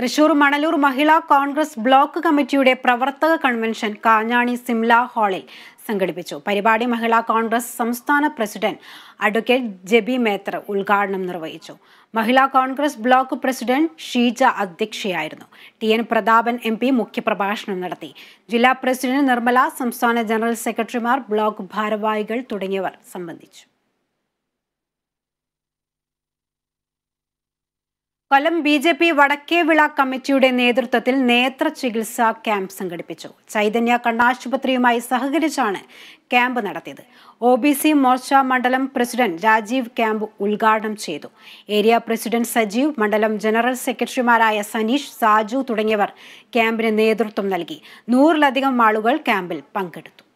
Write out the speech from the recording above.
Thrissur Manalur Mahila Congress block കമ്മിറ്റിയുടെ പ്രവർത്തക convention Kanjani Simla ഹാളിൽ സംഘടിപ്പിച്ചു പരിപാടി മഹിളാ കോൺഗ്രസ് സംസ്ഥാന പ്രസിഡന്റ് അഡ്വക്കേറ്റ് ജെബി മേത്തർ ഉദ്ഘാടനം നിർവഹിച്ചു Mahila Congress block president Sheeja അധ്യക്ഷയായിരുന്നു T N Prathapan M P മുഖ്യപ്രഭാഷണം നടത്തി ജില്ലാ പ്രസിഡന്റ് നിർമ്മല സംസ്ഥാന ജനറൽ സെക്രട്ടറിമാർ ബ്ലോക്ക് ഭാരവാഹികൾ തുടങ്ങിയവർ സംബന്ധിച്ചു Kollam B J P Vadakkevila കമ്മിറ്റിയുടെ നേതൃത്വത്തിൽ നേത്ര ചികിത്സാ ക്യാമ്പ് സംഘടിപ്പിച്ചു ചൈതന്യ കണ്ണാശുപത്രിയുമായി സഹകരിച്ചാണ് ക്യാമ്പ് നടത്തിയത് ഒ ബി സി മോർച്ച മണ്ഡലം പ്രസിഡന്റ് രാജീവ് ക്യാമ്പ് ഉദ്ഘാടനം ചെയ്തു ഏരിയ പ്രസിഡന്റ് സജീവ് മണ്ഡലം ജനറൽ സെക്രട്ടറിമാരായ സനീഷ് സാജു തുടങ്ങിയവർ ക്യാമ്പിന് നേതൃത്വം നൽകി നൂറിലധികം ആളുകൾ ക്യാമ്പിൽ പങ്കെടുത്തു